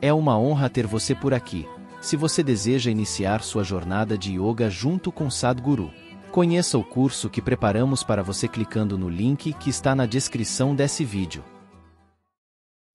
É uma honra ter você por aqui. Se você deseja iniciar sua jornada de yoga junto com Sadhguru, conheça o curso que preparamos para você clicando no link que está na descrição desse vídeo.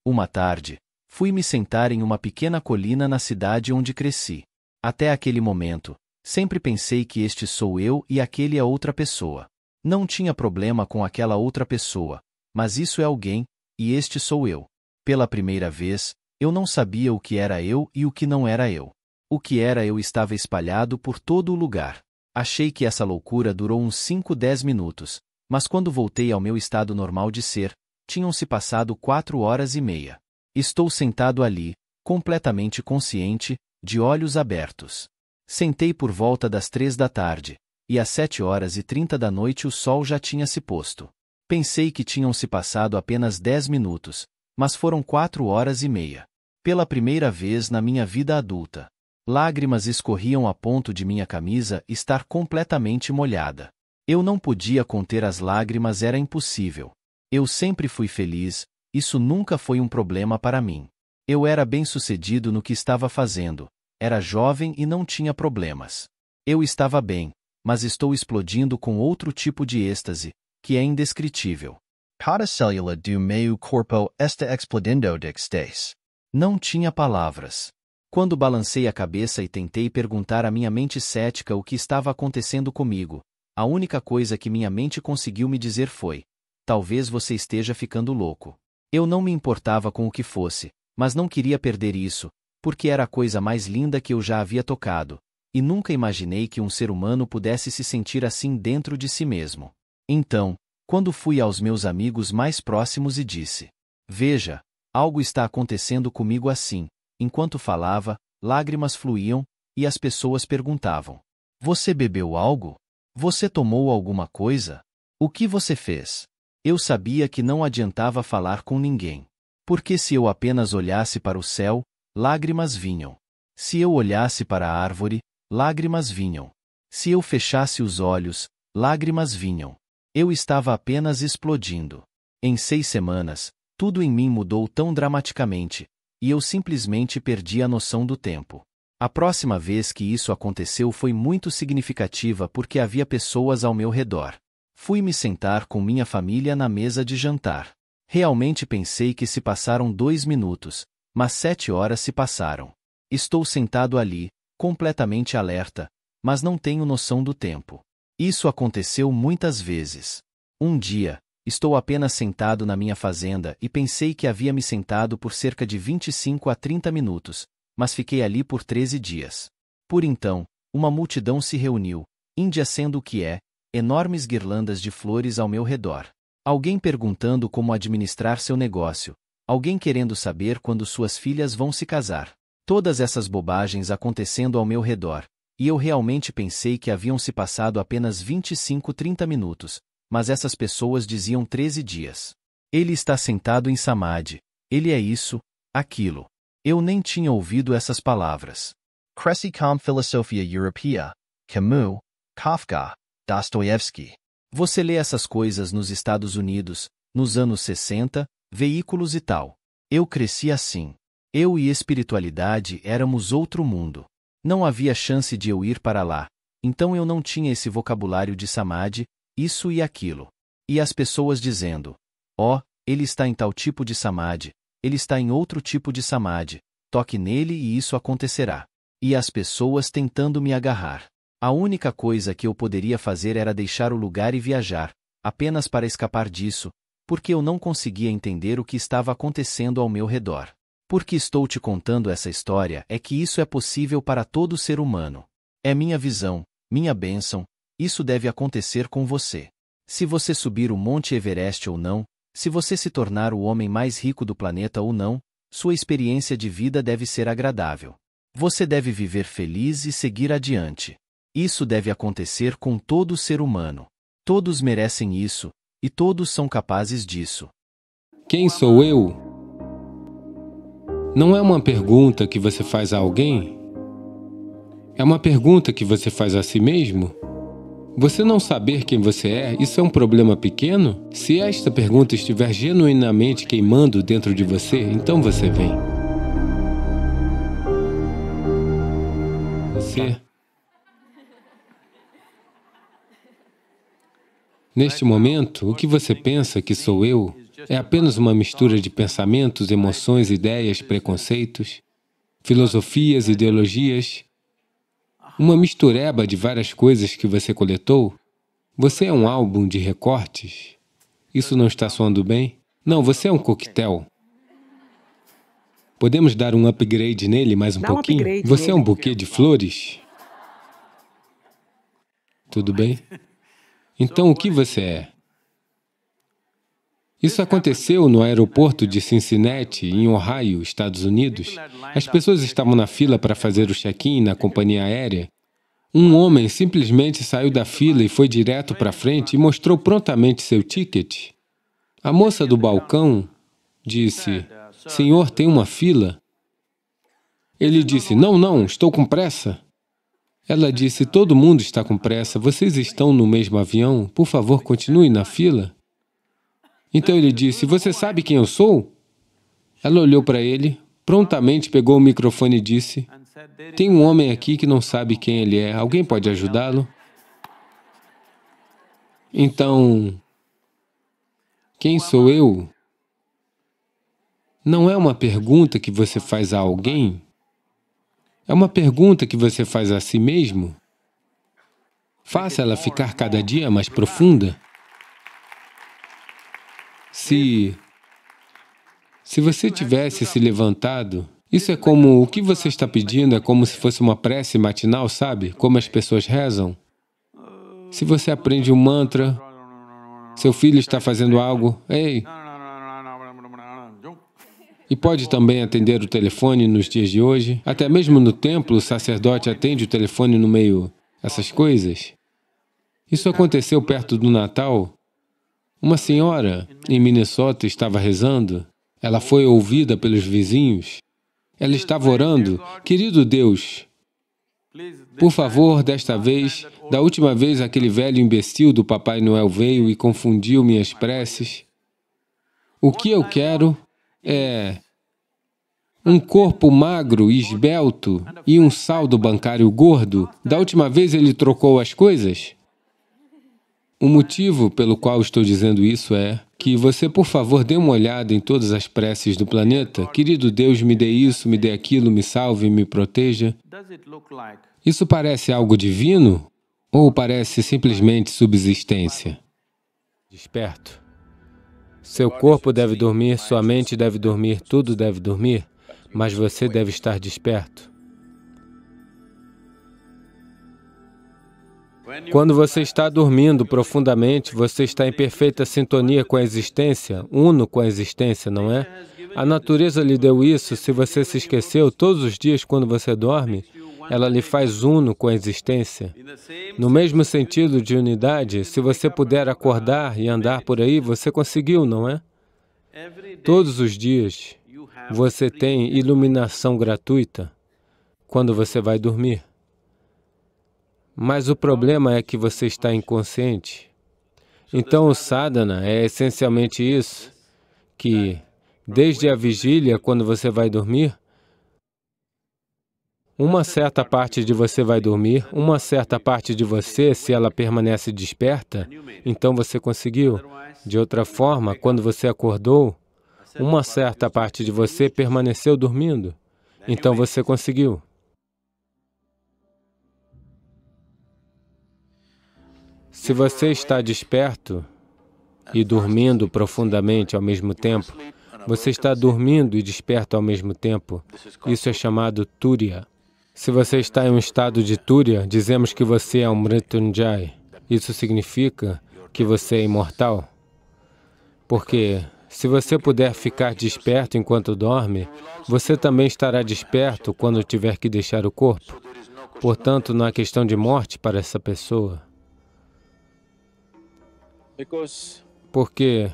Uma tarde, fui me sentar em uma pequena colina na cidade onde cresci. Até aquele momento, sempre pensei que este sou eu e aquele é outra pessoa. Não tinha problema com aquela outra pessoa, mas isso é alguém, e este sou eu. Pela primeira vez, eu não sabia o que era eu e o que não era eu. O que era eu estava espalhado por todo o lugar. Achei que essa loucura durou uns 5, 10 minutos, mas quando voltei ao meu estado normal de ser, tinham-se passado quatro horas e meia. Estou sentado ali, completamente consciente, de olhos abertos. Sentei por volta das três da tarde, e às sete horas e trinta da noite o sol já tinha se posto. Pensei que tinham se passado apenas dez minutos, mas foram quatro horas e meia pela primeira vez na minha vida adulta. Lágrimas escorriam a ponto de minha camisa estar completamente molhada. Eu não podia conter as lágrimas, era impossível. Eu sempre fui feliz, isso nunca foi um problema para mim. Eu era bem-sucedido no que estava fazendo, era jovem e não tinha problemas. Eu estava bem, mas estou explodindo com outro tipo de êxtase, que é indescritível. Cada célula do meu corpo está explodindo de êxtase. Não tinha palavras. Quando balancei a cabeça e tentei perguntar à minha mente cética o que estava acontecendo comigo, a única coisa que minha mente conseguiu me dizer foi: talvez você esteja ficando louco. Eu não me importava com o que fosse, mas não queria perder isso, porque era a coisa mais linda que eu já havia tocado, e nunca imaginei que um ser humano pudesse se sentir assim dentro de si mesmo. Então, quando fui aos meus amigos mais próximos e disse: Veja, Algo está acontecendo comigo assim. Enquanto falava, lágrimas fluíam, e as pessoas perguntavam: Você bebeu algo? Você tomou alguma coisa? O que você fez? Eu sabia que não adiantava falar com ninguém. Porque se eu apenas olhasse para o céu, lágrimas vinham. Se eu olhasse para a árvore, lágrimas vinham. Se eu fechasse os olhos, lágrimas vinham. Eu estava apenas explodindo. Em seis semanas, tudo em mim mudou tão dramaticamente, e eu simplesmente perdi a noção do tempo. A próxima vez que isso aconteceu foi muito significativa porque havia pessoas ao meu redor. Fui me sentar com minha família na mesa de jantar. Realmente pensei que se passaram dois minutos, mas sete horas se passaram. Estou sentado ali, completamente alerta, mas não tenho noção do tempo. Isso aconteceu muitas vezes. Um dia, Estou apenas sentado na minha fazenda e pensei que havia me sentado por cerca de 25 a 30 minutos, mas fiquei ali por 13 dias. Por então, uma multidão se reuniu, Índia sendo o que é, enormes guirlandas de flores ao meu redor. Alguém perguntando como administrar seu negócio, alguém querendo saber quando suas filhas vão se casar. Todas essas bobagens acontecendo ao meu redor, e eu realmente pensei que haviam se passado apenas 25, 30 minutos, mas essas pessoas diziam treze dias. Ele está sentado em Samadhi, ele é isso, aquilo. Eu nem tinha ouvido essas palavras. Com Filosofia Europeia, Camus, Kafka, Dostoevsky. Você lê essas coisas nos Estados Unidos, nos anos 60, veículos e tal. Eu cresci assim. Eu e espiritualidade éramos outro mundo. Não havia chance de eu ir para lá, então eu não tinha esse vocabulário de samadhi, isso e aquilo. E as pessoas dizendo: Ó, oh, ele está em tal tipo de samadhi, ele está em outro tipo de samadhi, toque nele e isso acontecerá. E as pessoas tentando me agarrar. A única coisa que eu poderia fazer era deixar o lugar e viajar, apenas para escapar disso, porque eu não conseguia entender o que estava acontecendo ao meu redor. Porque estou te contando essa história é que isso é possível para todo ser humano. É minha visão, minha bênção, isso deve acontecer com você. Se você subir o Monte Everest ou não, se você se tornar o homem mais rico do planeta ou não, sua experiência de vida deve ser agradável. Você deve viver feliz e seguir adiante. Isso deve acontecer com todo ser humano. Todos merecem isso, e todos são capazes disso. Quem sou eu? Não é uma pergunta que você faz a alguém? É uma pergunta que você faz a si mesmo? Você não saber quem você é, isso é um problema pequeno? Se esta pergunta estiver genuinamente queimando dentro de você, então você vem. Você. Neste momento, o que você pensa que sou eu é apenas uma mistura de pensamentos, emoções, ideias, preconceitos, filosofias, ideologias, uma mistureba de várias coisas que você coletou? Você é um álbum de recortes? Isso não está soando bem? Não, você é um coquetel. Podemos dar um upgrade nele mais um Dá pouquinho? Um você nele. é um buquê de flores? Tudo bem? Então, o que você é? Isso aconteceu no aeroporto de Cincinnati, em Ohio, Estados Unidos. As pessoas estavam na fila para fazer o check-in na companhia aérea. Um homem simplesmente saiu da fila e foi direto para frente e mostrou prontamente seu ticket. A moça do balcão disse, Senhor, tem uma fila? Ele disse, não, não, estou com pressa. Ela disse, todo mundo está com pressa, vocês estão no mesmo avião, por favor, continue na fila. Então ele disse, você sabe quem eu sou? Ela olhou para ele, prontamente pegou o microfone e disse, tem um homem aqui que não sabe quem ele é, alguém pode ajudá-lo? Então, quem sou eu? Não é uma pergunta que você faz a alguém, é uma pergunta que você faz a si mesmo. Faça ela ficar cada dia mais profunda. Se, se você é tivesse se levantado, isso é como o que você está pedindo, é como se fosse uma prece matinal, sabe? Como as pessoas rezam. Se você aprende um mantra, seu filho está fazendo algo, ei! E pode também atender o telefone nos dias de hoje. Até mesmo no templo, o sacerdote atende o telefone no meio. Essas coisas. Isso aconteceu perto do Natal, uma senhora em Minnesota estava rezando. Ela foi ouvida pelos vizinhos. Ela estava orando, querido Deus, por favor, desta vez, da última vez aquele velho imbecil do Papai Noel veio e confundiu minhas preces. O que eu quero é um corpo magro e esbelto e um saldo bancário gordo. Da última vez ele trocou as coisas? O motivo pelo qual estou dizendo isso é que você, por favor, dê uma olhada em todas as preces do planeta. Querido Deus, me dê isso, me dê aquilo, me salve, me proteja. Isso parece algo divino ou parece simplesmente subsistência? Desperto. Seu corpo deve dormir, sua mente deve dormir, tudo deve dormir, mas você deve estar desperto. Quando você está dormindo profundamente, você está em perfeita sintonia com a existência, uno com a existência, não é? A natureza lhe deu isso, se você se esqueceu, todos os dias quando você dorme, ela lhe faz uno com a existência. No mesmo sentido de unidade, se você puder acordar e andar por aí, você conseguiu, não é? Todos os dias você tem iluminação gratuita quando você vai dormir. Mas o problema é que você está inconsciente. Então, o sadhana é essencialmente isso, que desde a vigília, quando você vai dormir, uma certa parte de você vai dormir, uma certa parte de você, se ela permanece desperta, então você conseguiu. De outra forma, quando você acordou, uma certa parte de você permaneceu dormindo, então você conseguiu. Se você está desperto e dormindo profundamente ao mesmo tempo, você está dormindo e desperto ao mesmo tempo. Isso é chamado Turiya. Se você está em um estado de Turiya, dizemos que você é um Mrityunjay. Isso significa que você é imortal. Porque se você puder ficar desperto enquanto dorme, você também estará desperto quando tiver que deixar o corpo. Portanto, não há questão de morte para essa pessoa. Porque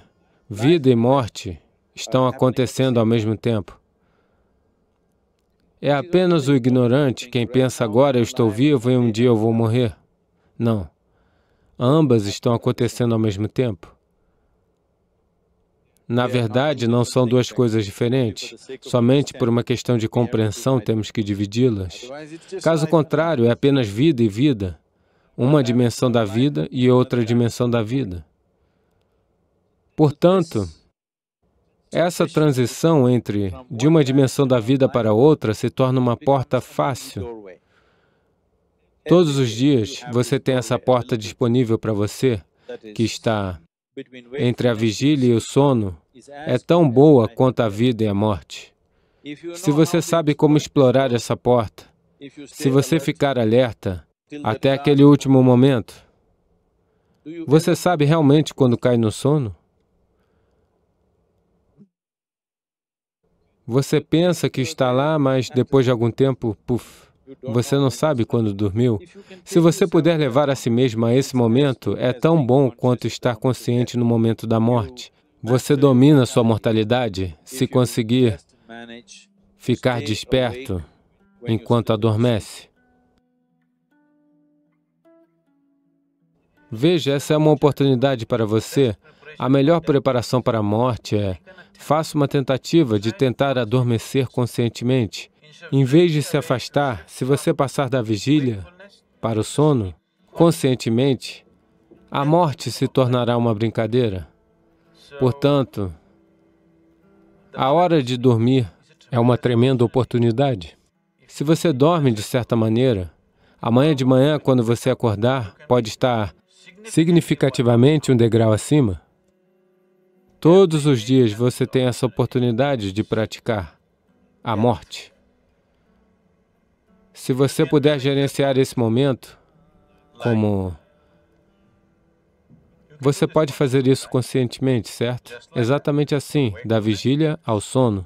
vida e morte estão acontecendo ao mesmo tempo. É apenas o ignorante quem pensa agora eu estou vivo e um dia eu vou morrer. Não. Ambas estão acontecendo ao mesmo tempo. Na verdade, não são duas coisas diferentes. Somente por uma questão de compreensão temos que dividi-las. Caso contrário, é apenas vida e vida. Uma dimensão da vida e outra dimensão da vida. Portanto, essa transição entre de uma dimensão da vida para outra se torna uma porta fácil. Todos os dias você tem essa porta disponível para você, que está entre a vigília e o sono, é tão boa quanto a vida e a morte. Se você sabe como explorar essa porta, se você ficar alerta até aquele último momento, você sabe realmente quando cai no sono? Você pensa que está lá, mas depois de algum tempo, puf, você não sabe quando dormiu. Se você puder levar a si mesmo a esse momento, é tão bom quanto estar consciente no momento da morte. Você domina sua mortalidade se conseguir ficar desperto enquanto adormece. Veja, essa é uma oportunidade para você. A melhor preparação para a morte é faça uma tentativa de tentar adormecer conscientemente. Em vez de se afastar, se você passar da vigília para o sono, conscientemente, a morte se tornará uma brincadeira. Portanto, a hora de dormir é uma tremenda oportunidade. Se você dorme de certa maneira, amanhã de manhã, quando você acordar, pode estar significativamente um degrau acima. Todos os dias você tem essa oportunidade de praticar a morte. Se você puder gerenciar esse momento como... Você pode fazer isso conscientemente, certo? Exatamente assim, da vigília ao sono.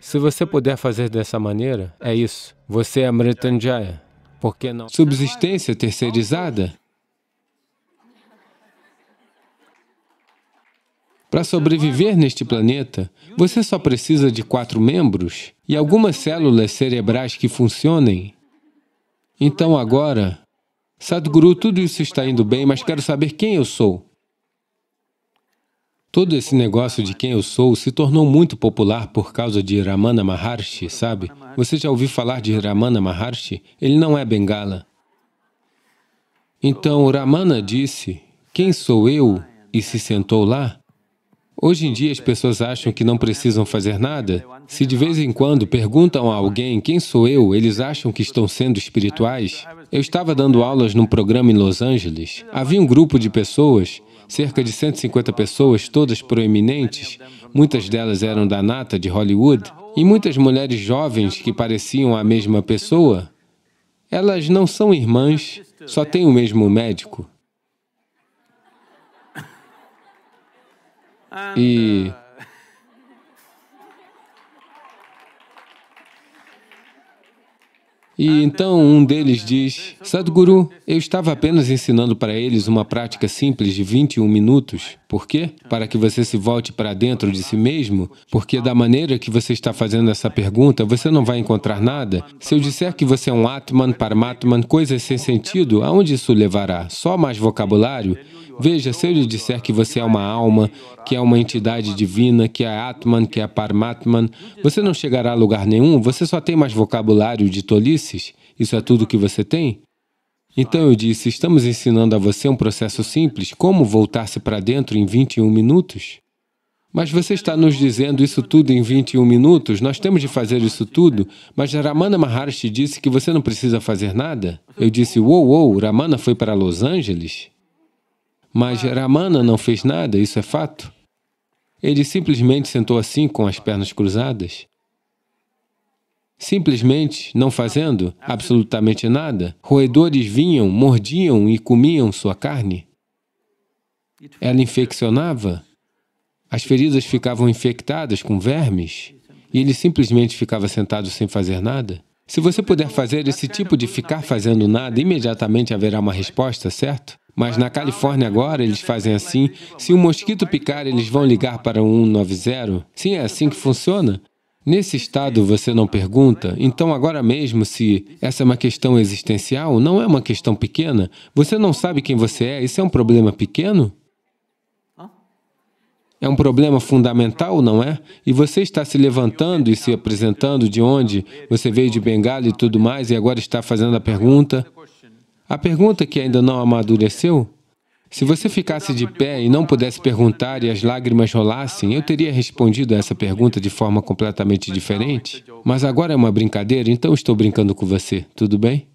Se você puder fazer dessa maneira, é isso. Você é Mritanjaya. Por que não? Subsistência terceirizada Para sobreviver neste planeta, você só precisa de quatro membros e algumas células cerebrais que funcionem. Então agora, Sadhguru, tudo isso está indo bem, mas quero saber quem eu sou. Todo esse negócio de quem eu sou se tornou muito popular por causa de Ramana Maharshi, sabe? Você já ouviu falar de Ramana Maharshi? Ele não é bengala. Então, Ramana disse, quem sou eu? E se sentou lá. Hoje em dia as pessoas acham que não precisam fazer nada. Se de vez em quando perguntam a alguém quem sou eu, eles acham que estão sendo espirituais. Eu estava dando aulas num programa em Los Angeles. Havia um grupo de pessoas, cerca de 150 pessoas, todas proeminentes, muitas delas eram da nata de Hollywood, e muitas mulheres jovens que pareciam a mesma pessoa. Elas não são irmãs, só têm o mesmo médico. E. E então um deles diz, Sadhguru, eu estava apenas ensinando para eles uma prática simples de 21 minutos. Por quê? Para que você se volte para dentro de si mesmo, porque da maneira que você está fazendo essa pergunta, você não vai encontrar nada. Se eu disser que você é um Atman, Paramatman, coisas sem sentido, aonde isso levará? Só mais vocabulário? Veja, se eu lhe disser que você é uma alma, que é uma entidade divina, que é Atman, que é Paramatman, você não chegará a lugar nenhum, você só tem mais vocabulário de tolices? Isso é tudo que você tem? Então eu disse, estamos ensinando a você um processo simples, como voltar-se para dentro em 21 minutos? Mas você está nos dizendo isso tudo em 21 minutos? Nós temos de fazer isso tudo? Mas Ramana Maharshi disse que você não precisa fazer nada? Eu disse, uou, wow, uou, wow, Ramana foi para Los Angeles? Mas Ramana não fez nada, isso é fato. Ele simplesmente sentou assim com as pernas cruzadas. Simplesmente não fazendo absolutamente nada, roedores vinham, mordiam e comiam sua carne. Ela infeccionava, as feridas ficavam infectadas com vermes, e ele simplesmente ficava sentado sem fazer nada. Se você puder fazer esse tipo de ficar fazendo nada, imediatamente haverá uma resposta, certo? Mas na Califórnia agora eles fazem assim. Se um mosquito picar, eles vão ligar para o 190. Sim, é assim que funciona. Nesse estado você não pergunta, então agora mesmo se essa é uma questão existencial, não é uma questão pequena. Você não sabe quem você é, isso é um problema pequeno? É um problema fundamental, não é? E você está se levantando e se apresentando de onde você veio de Bengala e tudo mais, e agora está fazendo a pergunta. A pergunta que ainda não amadureceu? Se você ficasse de pé e não pudesse perguntar e as lágrimas rolassem, eu teria respondido a essa pergunta de forma completamente diferente. Mas agora é uma brincadeira, então estou brincando com você, tudo bem?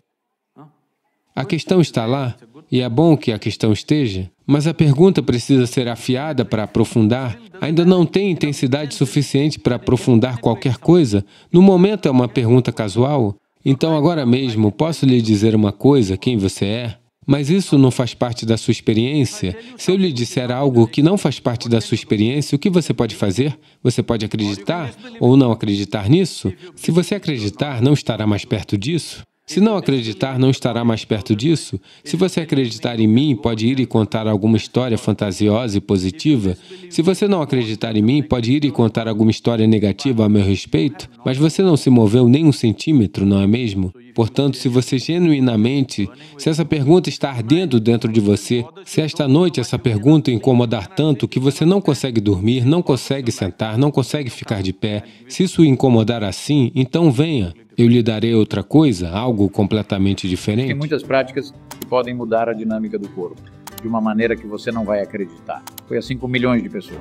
A questão está lá, e é bom que a questão esteja, mas a pergunta precisa ser afiada para aprofundar. Ainda não tem intensidade suficiente para aprofundar qualquer coisa. No momento é uma pergunta casual. Então, agora mesmo, posso lhe dizer uma coisa, quem você é? Mas isso não faz parte da sua experiência. Se eu lhe disser algo que não faz parte da sua experiência, o que você pode fazer? Você pode acreditar ou não acreditar nisso? Se você acreditar, não estará mais perto disso? Se não acreditar, não estará mais perto disso. Se você acreditar em mim, pode ir e contar alguma história fantasiosa e positiva. Se você não acreditar em mim, pode ir e contar alguma história negativa a meu respeito. Mas você não se moveu nem um centímetro, não é mesmo? Portanto, se você genuinamente, se essa pergunta está ardendo dentro de você, se esta noite essa pergunta incomodar tanto que você não consegue dormir, não consegue sentar, não consegue ficar de pé, se isso incomodar assim, então venha eu lhe darei outra coisa, algo completamente diferente? Tem muitas práticas que podem mudar a dinâmica do corpo, de uma maneira que você não vai acreditar. Foi assim com milhões de pessoas.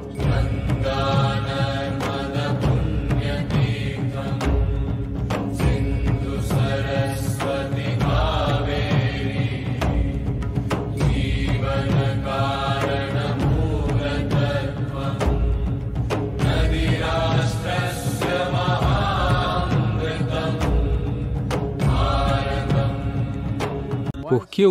porque o